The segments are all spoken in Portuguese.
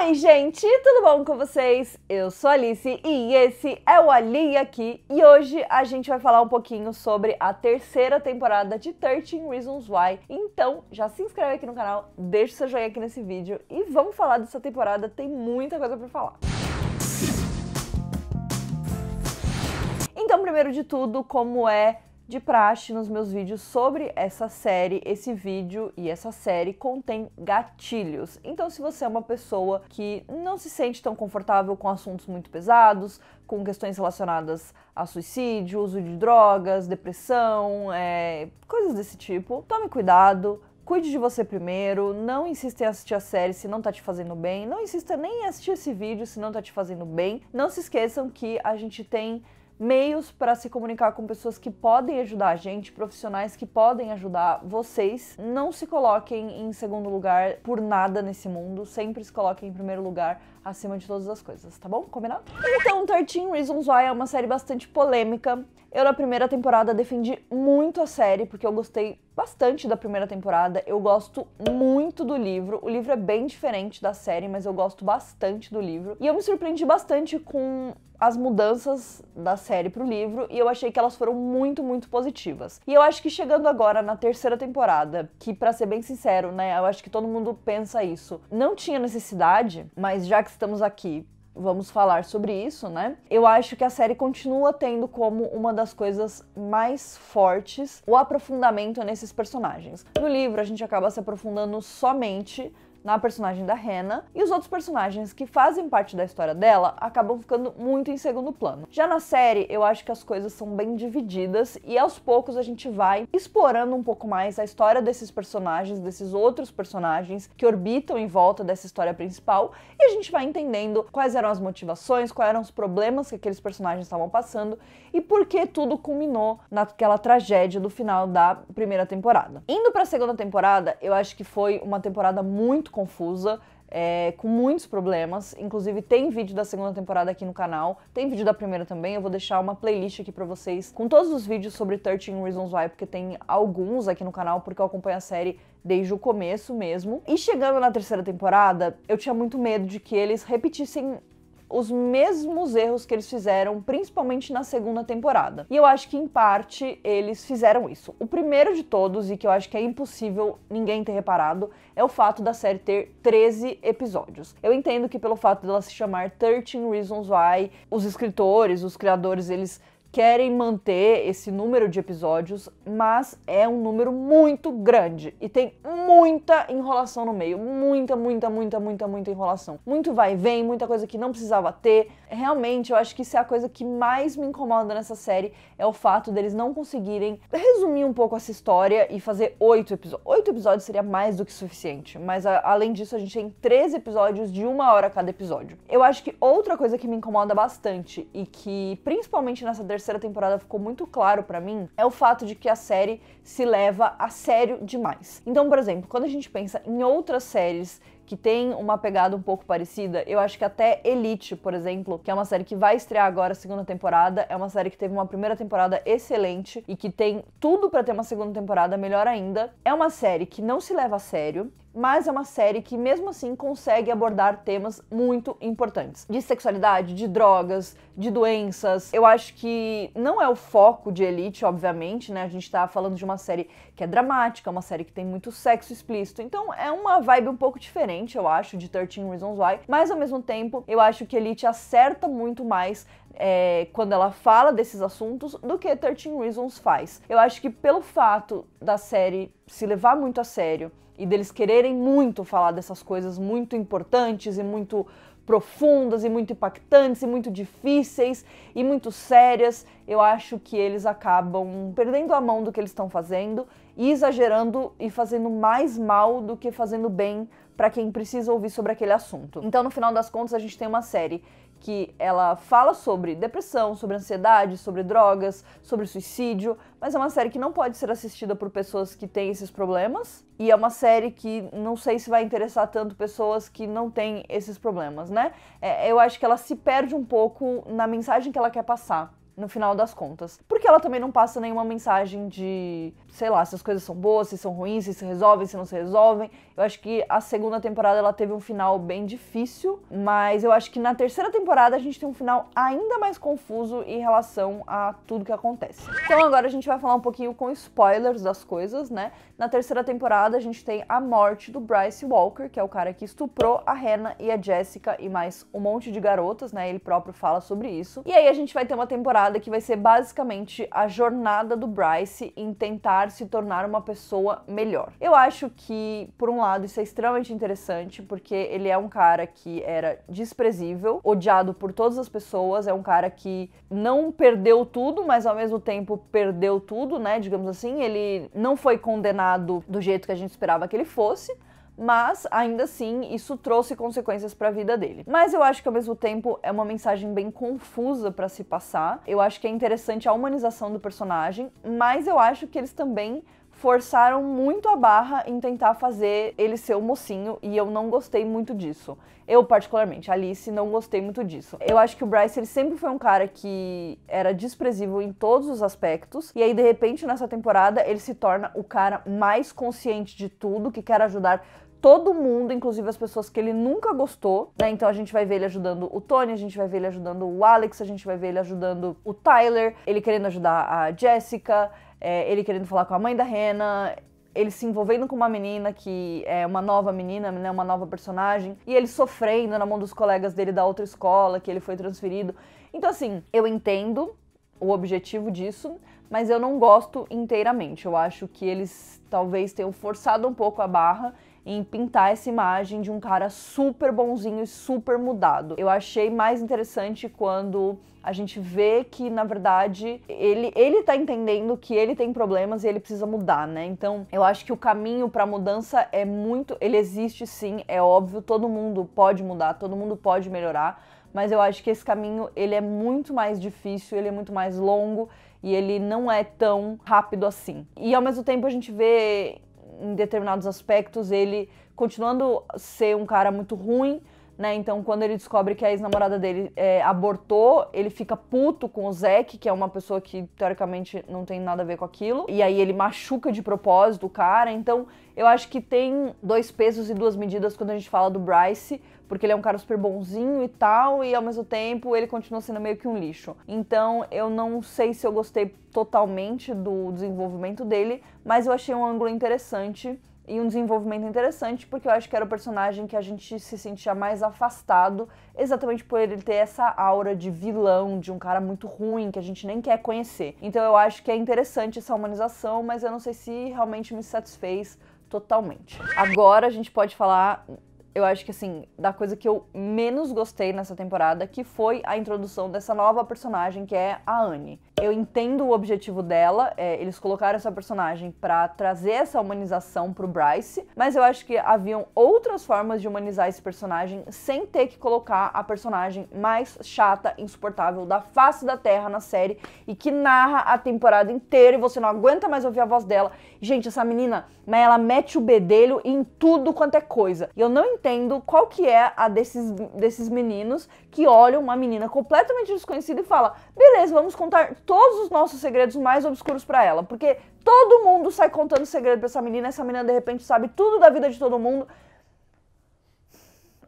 Oi, gente, tudo bom com vocês? Eu sou Alice e esse é o Ali aqui. E hoje a gente vai falar um pouquinho sobre a terceira temporada de 13 Reasons Why. Então, já se inscreve aqui no canal, deixa o seu joinha aqui nesse vídeo e vamos falar dessa temporada, tem muita coisa para falar. Então, primeiro de tudo, como é de praxe, nos meus vídeos sobre essa série, esse vídeo e essa série contém gatilhos. Então, se você é uma pessoa que não se sente tão confortável com assuntos muito pesados, com questões relacionadas a suicídio, uso de drogas, depressão, é, coisas desse tipo, tome cuidado, cuide de você primeiro, não insista em assistir a série se não tá te fazendo bem, não insista nem em assistir esse vídeo se não tá te fazendo bem. Não se esqueçam que a gente tem meios para se comunicar com pessoas que podem ajudar a gente, profissionais que podem ajudar vocês. Não se coloquem em segundo lugar por nada nesse mundo, sempre se coloquem em primeiro lugar acima de todas as coisas, tá bom? Combinado? Então, 13 Reasons Why é uma série bastante polêmica. Eu, na primeira temporada, defendi muito a série, porque eu gostei bastante da primeira temporada. Eu gosto muito do livro. O livro é bem diferente da série, mas eu gosto bastante do livro. E eu me surpreendi bastante com as mudanças da série pro livro e eu achei que elas foram muito, muito positivas. E eu acho que chegando agora na terceira temporada, que para ser bem sincero, né, eu acho que todo mundo pensa isso. Não tinha necessidade, mas já que estamos aqui vamos falar sobre isso, né? Eu acho que a série continua tendo como uma das coisas mais fortes o aprofundamento nesses personagens. No livro, a gente acaba se aprofundando somente na personagem da Hannah, e os outros personagens que fazem parte da história dela acabam ficando muito em segundo plano. Já na série, eu acho que as coisas são bem divididas e aos poucos a gente vai explorando um pouco mais a história desses personagens, desses outros personagens que orbitam em volta dessa história principal, e a gente vai entendendo quais eram as motivações, quais eram os problemas que aqueles personagens estavam passando e por que tudo culminou naquela tragédia do final da primeira temporada. Indo para a segunda temporada, eu acho que foi uma temporada muito confusa, é, com muitos problemas. Inclusive, tem vídeo da segunda temporada aqui no canal, tem vídeo da primeira também. Eu vou deixar uma playlist aqui para vocês com todos os vídeos sobre 13 Reasons Why, porque tem alguns aqui no canal, porque eu acompanho a série desde o começo mesmo. E chegando na terceira temporada, eu tinha muito medo de que eles repetissem os mesmos erros que eles fizeram, principalmente na segunda temporada. E eu acho que, em parte, eles fizeram isso. O primeiro de todos, e que eu acho que é impossível ninguém ter reparado, é o fato da série ter 13 episódios. Eu entendo que, pelo fato dela se chamar 13 Reasons Why, os escritores, os criadores, eles querem manter esse número de episódios, mas é um número muito grande e tem muita enrolação no meio, muita, muita, muita, muita, muita enrolação. Muito vai e vem, muita coisa que não precisava ter. Realmente, eu acho que isso é a coisa que mais me incomoda nessa série é o fato deles não conseguirem resumir um pouco essa história e fazer oito episódios. Oito episódios seria mais do que suficiente, mas a, além disso a gente tem três episódios de uma hora cada episódio. Eu acho que outra coisa que me incomoda bastante e que principalmente nessa terceira temporada ficou muito claro para mim é o fato de que a série se leva a sério demais. Então, por exemplo, quando a gente pensa em outras séries que tem uma pegada um pouco parecida. Eu acho que até Elite, por exemplo, que é uma série que vai estrear agora a segunda temporada, é uma série que teve uma primeira temporada excelente e que tem tudo para ter uma segunda temporada melhor ainda. É uma série que não se leva a sério, mas é uma série que mesmo assim consegue abordar temas muito importantes. De sexualidade, de drogas, de doenças. Eu acho que não é o foco de Elite, obviamente, né? A gente tá falando de uma série que é dramática, uma série que tem muito sexo explícito. Então é uma vibe um pouco diferente diferente, eu acho, de 13 Reasons Why, mas ao mesmo tempo eu acho que Elite acerta muito mais é, quando ela fala desses assuntos do que 13 Reasons faz. Eu acho que pelo fato da série se levar muito a sério e deles quererem muito falar dessas coisas muito importantes e muito profundas e muito impactantes e muito difíceis e muito sérias, eu acho que eles acabam perdendo a mão do que eles estão fazendo e exagerando e fazendo mais mal do que fazendo bem para quem precisa ouvir sobre aquele assunto. Então, no final das contas, a gente tem uma série que ela fala sobre depressão, sobre ansiedade, sobre drogas, sobre suicídio, mas é uma série que não pode ser assistida por pessoas que têm esses problemas e é uma série que não sei se vai interessar tanto pessoas que não têm esses problemas, né? É, eu acho que ela se perde um pouco na mensagem que ela quer passar no final das contas. Porque ela também não passa nenhuma mensagem de, sei lá, se as coisas são boas, se são ruins, se se resolvem, se não se resolvem. Eu acho que a segunda temporada ela teve um final bem difícil, mas eu acho que na terceira temporada a gente tem um final ainda mais confuso em relação a tudo que acontece. Então agora a gente vai falar um pouquinho com spoilers das coisas, né? Na terceira temporada a gente tem a morte do Bryce Walker, que é o cara que estuprou a Hannah e a Jessica e mais um monte de garotas, né? Ele próprio fala sobre isso. E aí a gente vai ter uma temporada temporada que vai ser basicamente a jornada do Bryce em tentar se tornar uma pessoa melhor. Eu acho que, por um lado, isso é extremamente interessante, porque ele é um cara que era desprezível, odiado por todas as pessoas, é um cara que não perdeu tudo, mas ao mesmo tempo perdeu tudo, né? Digamos assim, ele não foi condenado do jeito que a gente esperava que ele fosse mas ainda assim isso trouxe consequências para a vida dele. Mas eu acho que ao mesmo tempo é uma mensagem bem confusa para se passar. Eu acho que é interessante a humanização do personagem, mas eu acho que eles também forçaram muito a barra em tentar fazer ele ser o mocinho e eu não gostei muito disso. Eu, particularmente, Alice, não gostei muito disso. Eu acho que o Bryce ele sempre foi um cara que era desprezível em todos os aspectos, e aí, de repente, nessa temporada, ele se torna o cara mais consciente de tudo, que quer ajudar todo mundo, inclusive as pessoas que ele nunca gostou, né? Então a gente vai ver ele ajudando o Tony, a gente vai ver ele ajudando o Alex, a gente vai ver ele ajudando o Tyler, ele querendo ajudar a Jessica, é, ele querendo falar com a mãe da Rena, ele se envolvendo com uma menina que é uma nova menina, né, uma nova personagem, e ele sofrendo na mão dos colegas dele da outra escola, que ele foi transferido. Então, assim, eu entendo o objetivo disso, mas eu não gosto inteiramente. Eu acho que eles talvez tenham forçado um pouco a barra em pintar essa imagem de um cara super bonzinho e super mudado. Eu achei mais interessante quando a gente vê que, na verdade, ele, ele tá entendendo que ele tem problemas e ele precisa mudar, né? Então, eu acho que o caminho pra mudança é muito. Ele existe sim, é óbvio, todo mundo pode mudar, todo mundo pode melhorar, mas eu acho que esse caminho ele é muito mais difícil, ele é muito mais longo e ele não é tão rápido assim. E ao mesmo tempo a gente vê em determinados aspectos, ele continuando ser um cara muito ruim, né? Então, quando ele descobre que a ex-namorada dele é, abortou, ele fica puto com o Zack, que é uma pessoa que teoricamente não tem nada a ver com aquilo. E aí ele machuca de propósito o cara. Então, eu acho que tem dois pesos e duas medidas quando a gente fala do Bryce, porque ele é um cara super bonzinho e tal, e ao mesmo tempo ele continua sendo meio que um lixo. Então, eu não sei se eu gostei totalmente do desenvolvimento dele, mas eu achei um ângulo interessante e um desenvolvimento interessante, porque eu acho que era o personagem que a gente se sentia mais afastado, exatamente por ele ter essa aura de vilão, de um cara muito ruim que a gente nem quer conhecer. Então eu acho que é interessante essa humanização, mas eu não sei se realmente me satisfez totalmente. Agora a gente pode falar eu acho que assim, da coisa que eu menos gostei nessa temporada, que foi a introdução dessa nova personagem que é a Anne. Eu entendo o objetivo dela, é, eles colocaram essa personagem para trazer essa humanização pro Bryce, mas eu acho que haviam outras formas de humanizar esse personagem sem ter que colocar a personagem mais chata, insuportável da face da Terra na série e que narra a temporada inteira e você não aguenta mais ouvir a voz dela. Gente, essa menina, mas ela mete o bedelho em tudo quanto é coisa. E eu não entendo qual que é a desses, desses meninos que olham uma menina completamente desconhecida e fala: "Beleza, vamos contar todos os nossos segredos mais obscuros para ela, porque todo mundo sai contando segredo para essa menina, essa menina de repente sabe tudo da vida de todo mundo.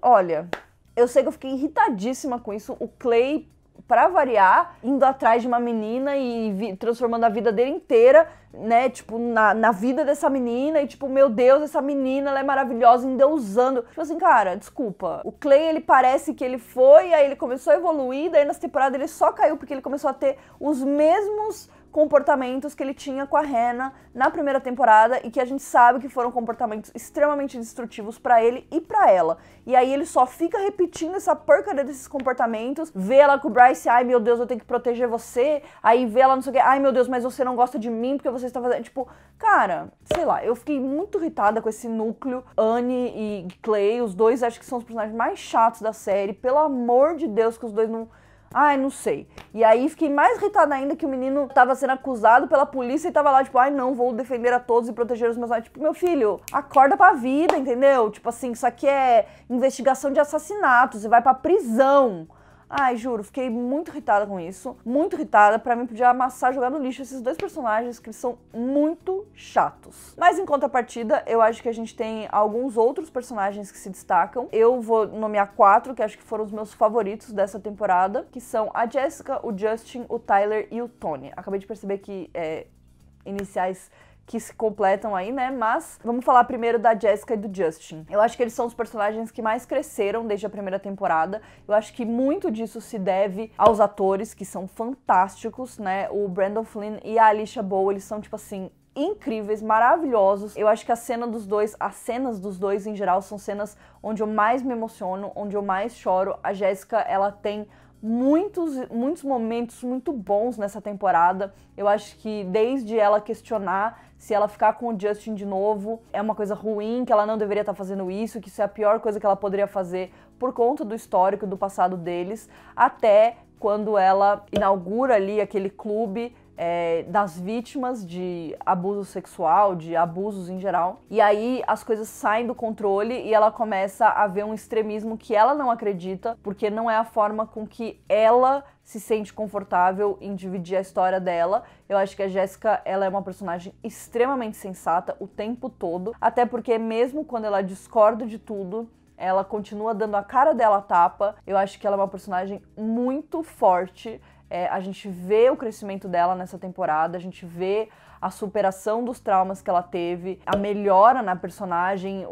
Olha, eu sei que eu fiquei irritadíssima com isso. O Clay para variar, indo atrás de uma menina e transformando a vida dele inteira, né? Tipo, na, na vida dessa menina. E tipo, meu Deus, essa menina, ela é maravilhosa, endeusando. Tipo assim, cara, desculpa. O Clay, ele parece que ele foi, aí ele começou a evoluir, daí nas temporada ele só caiu porque ele começou a ter os mesmos comportamentos que ele tinha com a Rena na primeira temporada e que a gente sabe que foram comportamentos extremamente destrutivos para ele e para ela. E aí ele só fica repetindo essa porcaria desses comportamentos, vê ela com o Bryce, ai meu Deus, eu tenho que proteger você, aí vê ela não sei o que, ai meu Deus, mas você não gosta de mim porque você está fazendo, tipo, cara, sei lá, eu fiquei muito irritada com esse núcleo, Anne e Clay, os dois acho que são os personagens mais chatos da série, pelo amor de Deus que os dois não Ai, não sei. E aí fiquei mais irritada ainda que o menino estava sendo acusado pela polícia e estava lá, tipo, ai não, vou defender a todos e proteger os meus amigos. Tipo, meu filho, acorda pra vida, entendeu? Tipo assim, isso aqui é investigação de assassinatos e vai pra prisão. Ai, juro, fiquei muito irritada com isso. Muito irritada. Pra mim, podia amassar, jogar no lixo esses dois personagens que são muito chatos. Mas em contrapartida, eu acho que a gente tem alguns outros personagens que se destacam. Eu vou nomear quatro, que acho que foram os meus favoritos dessa temporada, que são a Jessica, o Justin, o Tyler e o Tony. Acabei de perceber que é, iniciais que se completam aí, né? Mas vamos falar primeiro da Jessica e do Justin. Eu acho que eles são os personagens que mais cresceram desde a primeira temporada. Eu acho que muito disso se deve aos atores, que são fantásticos, né? O Brandon Flynn e a Alicia Bow, eles são, tipo assim, incríveis, maravilhosos. Eu acho que a cena dos dois, as cenas dos dois em geral, são cenas onde eu mais me emociono, onde eu mais choro. A Jéssica, ela tem muitos, muitos momentos muito bons nessa temporada. Eu acho que desde ela questionar se ela ficar com o Justin de novo é uma coisa ruim, que ela não deveria estar fazendo isso, que isso é a pior coisa que ela poderia fazer por conta do histórico do passado deles, até quando ela inaugura ali aquele clube é, das vítimas de abuso sexual, de abusos em geral. E aí as coisas saem do controle e ela começa a ver um extremismo que ela não acredita, porque não é a forma com que ela se sente confortável em dividir a história dela. Eu acho que a Jéssica, ela é uma personagem extremamente sensata o tempo todo, até porque mesmo quando ela discorda de tudo, ela continua dando a cara dela a tapa. Eu acho que ela é uma personagem muito forte. É, a gente vê o crescimento dela nessa temporada, a gente vê a superação dos traumas que ela teve, a melhora na personagem, o,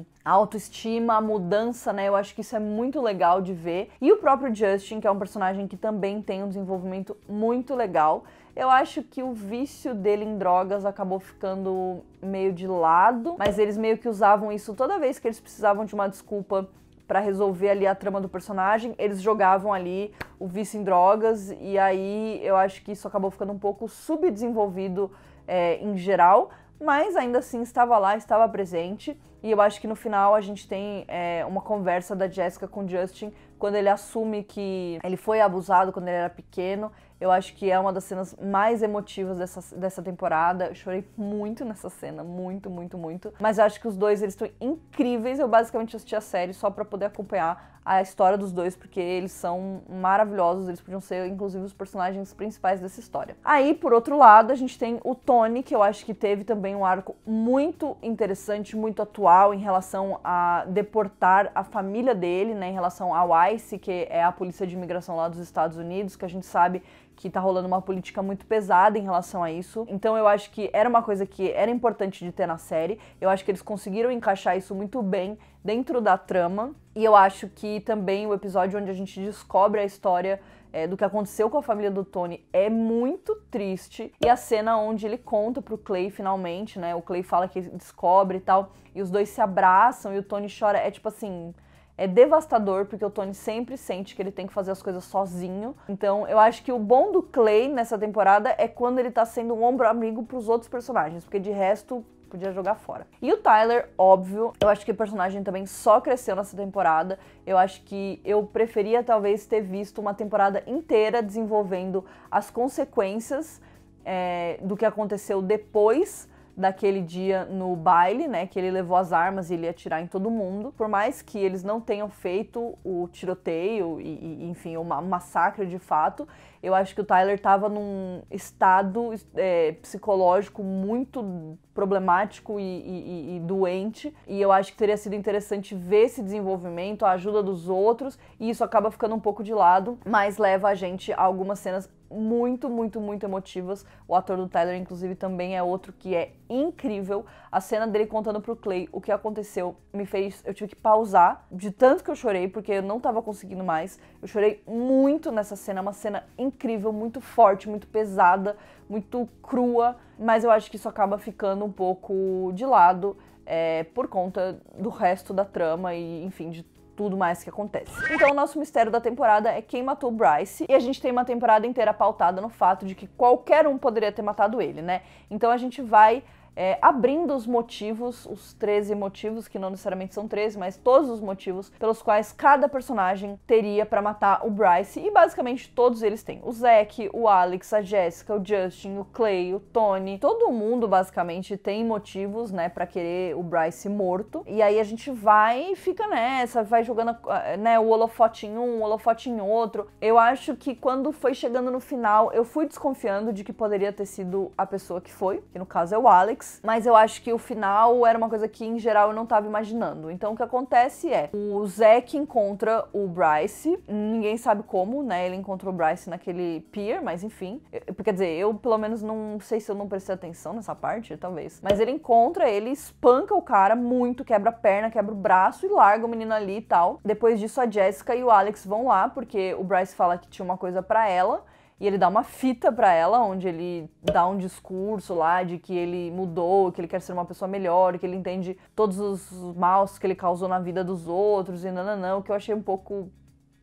o a autoestima, a mudança, né? Eu acho que isso é muito legal de ver. E o próprio Justin, que é um personagem que também tem um desenvolvimento muito legal. Eu acho que o vício dele em drogas acabou ficando meio de lado, mas eles meio que usavam isso toda vez que eles precisavam de uma desculpa para resolver ali a trama do personagem, eles jogavam ali o vício em drogas, e aí eu acho que isso acabou ficando um pouco subdesenvolvido é, em geral, mas ainda assim estava lá, estava presente. E eu acho que no final a gente tem é, uma conversa da Jessica com Justin quando ele assume que ele foi abusado quando ele era pequeno eu acho que é uma das cenas mais emotivas dessa, dessa temporada. Eu chorei muito nessa cena, muito, muito, muito. Mas eu acho que os dois, eles estão incríveis. Eu basicamente assisti a série só para poder acompanhar a história dos dois, porque eles são maravilhosos. Eles podiam ser, inclusive, os personagens principais dessa história. Aí, por outro lado, a gente tem o Tony, que eu acho que teve também um arco muito interessante, muito atual em relação a deportar a família dele, né? Em relação ao ICE, que é a polícia de imigração lá dos Estados Unidos, que a gente sabe que tá rolando uma política muito pesada em relação a isso. Então eu acho que era uma coisa que era importante de ter na série. Eu acho que eles conseguiram encaixar isso muito bem dentro da trama. E eu acho que também o episódio onde a gente descobre a história é, do que aconteceu com a família do Tony é muito triste. E a cena onde ele conta pro Clay finalmente, né? O Clay fala que descobre e tal, e os dois se abraçam e o Tony chora. É tipo assim é devastador, porque o Tony sempre sente que ele tem que fazer as coisas sozinho. Então, eu acho que o bom do Clay nessa temporada é quando ele tá sendo um ombro amigo pros outros personagens, porque de resto, podia jogar fora. E o Tyler, óbvio, eu acho que o personagem também só cresceu nessa temporada. Eu acho que eu preferia talvez ter visto uma temporada inteira desenvolvendo as consequências é, do que aconteceu depois daquele dia no baile, né? Que ele levou as armas e ele ia atirar em todo mundo. Por mais que eles não tenham feito o tiroteio e, e enfim, o massacre de fato, eu acho que o Tyler estava num estado é, psicológico muito problemático e, e, e, doente. E eu acho que teria sido interessante ver esse desenvolvimento, a ajuda dos outros, e isso acaba ficando um pouco de lado, mas leva a gente a algumas cenas muito, muito, muito emotivas. O ator do Tyler, inclusive, também é outro que é incrível. A cena dele contando pro Clay o que aconteceu me fez. Eu tive que pausar de tanto que eu chorei, porque eu não tava conseguindo mais. Eu chorei muito nessa cena, uma cena incrível, muito forte, muito pesada, muito crua, mas eu acho que isso acaba ficando um pouco de lado. É, por conta do resto da trama e, enfim, de tudo mais que acontece. Então, o nosso mistério da temporada é quem matou o Bryce, e a gente tem uma temporada inteira pautada no fato de que qualquer um poderia ter matado ele, né? Então, a gente vai é, abrindo os motivos, os 13 motivos, que não necessariamente são 13, mas todos os motivos pelos quais cada personagem teria para matar o Bryce, e basicamente todos eles têm. O Zack, o Alex, a Jessica, o Justin, o Clay, o Tony, todo mundo basicamente tem motivos, né, para querer o Bryce morto. E aí a gente vai e fica nessa, vai jogando, eh, né, o holofote em um, o holofote em outro. Eu acho que quando foi chegando no final, eu fui desconfiando de que poderia ter sido a pessoa que foi, que no caso é o Alex, mas eu acho que o final era uma coisa que em geral eu não tava imaginando. Então o que acontece é, o Zack encontra o Bryce, ninguém sabe como, né? Ele encontrou o Bryce naquele pier, mas enfim. Eu, quer dizer, eu pelo menos não sei se eu não prestei atenção nessa parte, talvez. Mas ele encontra, ele espanca o cara muito, quebra a perna, quebra o braço e larga o menino ali e tal. Depois disso, a Jessica e o Alex vão lá, porque o Bryce fala que tinha uma coisa para ela. E ele dá uma fita para ela, onde ele dá um discurso lá de que ele mudou, que ele quer ser uma pessoa melhor, que ele entende todos os maus que ele causou na vida dos outros e nananã, o que eu achei um pouco,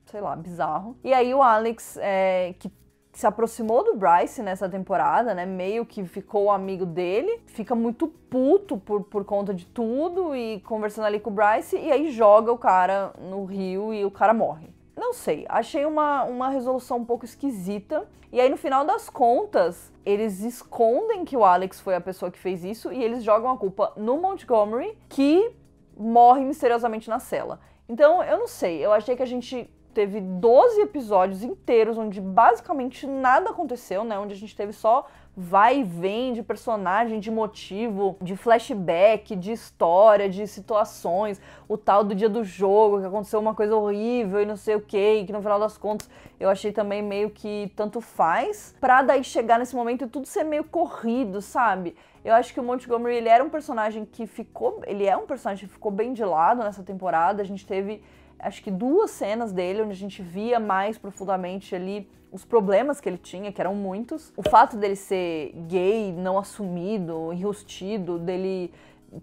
sei lá, bizarro. E aí o Alex, é, que se aproximou do Bryce nessa temporada, né? Meio que ficou amigo dele, fica muito puto por, por conta de tudo e conversando ali com o Bryce, e aí joga o cara no rio e o cara morre não sei, achei uma, uma resolução um pouco esquisita. E aí, no final das contas, eles escondem que o Alex foi a pessoa que fez isso e eles jogam a culpa no Montgomery, que morre misteriosamente na cela. Então, eu não sei, eu achei que a gente teve 12 episódios inteiros onde basicamente nada aconteceu, né? Onde a gente teve só vai e vem de personagem, de motivo, de flashback, de história, de situações, o tal do dia do jogo, que aconteceu uma coisa horrível e não sei o quê que no final das contas eu achei também meio que tanto faz, pra daí chegar nesse momento e tudo ser meio corrido, sabe? Eu acho que o Montgomery, ele era um personagem que ficou, ele é um personagem que ficou bem de lado nessa temporada, a gente teve acho que duas cenas dele onde a gente via mais profundamente ali os problemas que ele tinha, que eram muitos. O fato dele ser gay, não assumido, enrustido, dele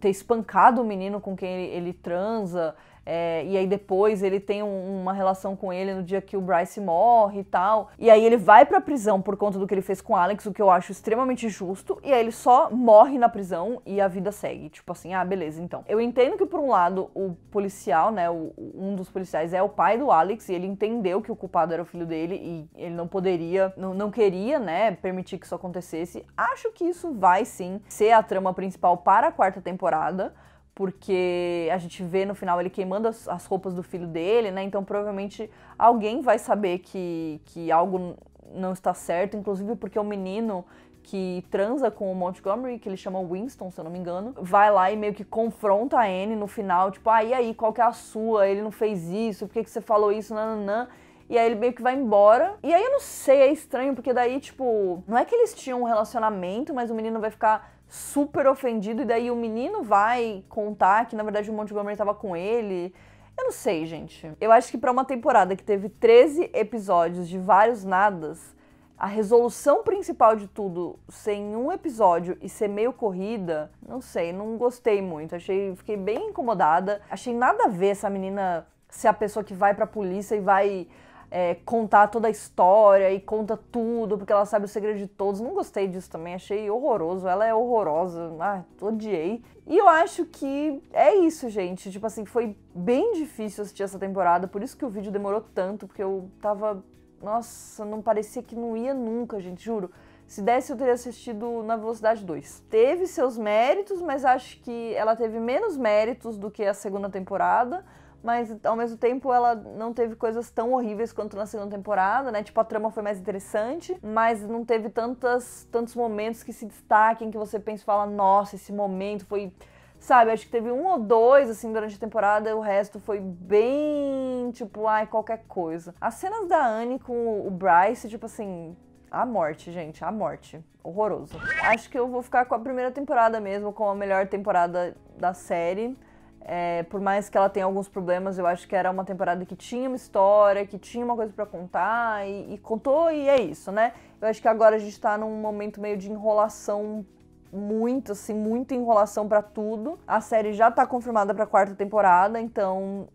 ter espancado o menino com quem ele, ele transa, é, e aí depois ele tem um, uma relação com ele no dia que o Bryce morre e tal. E aí ele vai pra prisão por conta do que ele fez com Alex, o que eu acho extremamente justo. E aí ele só morre na prisão e a vida segue. Tipo assim, ah, beleza, então. Eu entendo que por um lado o policial, né, o, um dos policiais é o pai do Alex e ele entendeu que o culpado era o filho dele e ele não poderia, não, não queria, né, permitir que isso acontecesse. Acho que isso vai sim ser a trama principal para a quarta temporada porque a gente vê no final ele queimando as, as, roupas do filho dele, né? Então provavelmente alguém vai saber que, que algo não está certo, inclusive porque o menino que transa com o Montgomery, que ele chama Winston, se eu não me engano, vai lá e meio que confronta a Anne no final, tipo, ah, e aí, qual que é a sua? Ele não fez isso, por que, que você falou isso? Nananã. E aí ele meio que vai embora. E aí eu não sei, é estranho, porque daí, tipo, não é que eles tinham um relacionamento, mas o menino vai ficar super ofendido, e daí o menino vai contar que, na verdade, o Montgomery tava com ele. Eu não sei, gente. Eu acho que para uma temporada que teve 13 episódios de vários nadas, a resolução principal de tudo ser em um episódio e ser meio corrida, não sei, não gostei muito. Achei, fiquei bem incomodada. Achei nada a ver essa menina ser a pessoa que vai pra polícia e vai é, contar toda a história e conta tudo, porque ela sabe o segredo de todos. Não gostei disso também, achei horroroso. Ela é horrorosa, ah, odiei. E eu acho que é isso, gente. Tipo assim, foi bem difícil assistir essa temporada, por isso que o vídeo demorou tanto, porque eu tava. Nossa, não parecia que não ia nunca, gente, juro. Se desse, eu teria assistido na Velocidade 2. Teve seus méritos, mas acho que ela teve menos méritos do que a segunda temporada mas ao mesmo tempo ela não teve coisas tão horríveis quanto na segunda temporada, né? Tipo, a trama foi mais interessante, mas não teve tantas, tantos momentos que se destaquem, que você pensa e fala, nossa, esse momento foi. Sabe, acho que teve um ou dois, assim, durante a temporada, e o resto foi bem, tipo, ai, qualquer coisa. As cenas da Anne com o Bryce, tipo assim, a morte, gente, a morte. Horroroso. Acho que eu vou ficar com a primeira temporada mesmo, com a melhor temporada da série. É, por mais que ela tenha alguns problemas, eu acho que era uma temporada que tinha uma história, que tinha uma coisa para contar e, e, contou e é isso, né? Eu acho que agora a gente tá num momento meio de enrolação muito, assim, muita enrolação para tudo. A série já tá confirmada para quarta temporada, então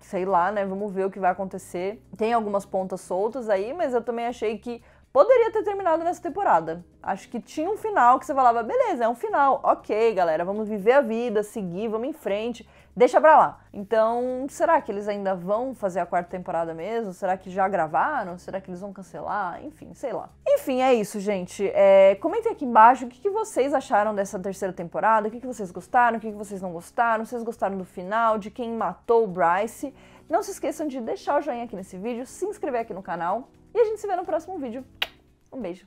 sei lá, né? Vamos ver o que vai acontecer. Tem algumas pontas soltas aí, mas eu também achei que poderia ter terminado nessa temporada. Acho que tinha um final que você falava, beleza, é um final, ok, galera, vamos viver a vida, seguir, vamos em frente, deixa pra lá. Então, será que eles ainda vão fazer a quarta temporada mesmo? Será que já gravaram? Será que eles vão cancelar? Enfim, sei lá. Enfim, é isso, gente. É, comentem aqui embaixo o que, que vocês acharam dessa terceira temporada, o que, que vocês gostaram, o que, que vocês não gostaram, vocês gostaram do final, de quem matou o Bryce. Não se esqueçam de deixar o joinha aqui nesse vídeo, se inscrever aqui no canal. E a gente se vê no próximo vídeo. Um beijo.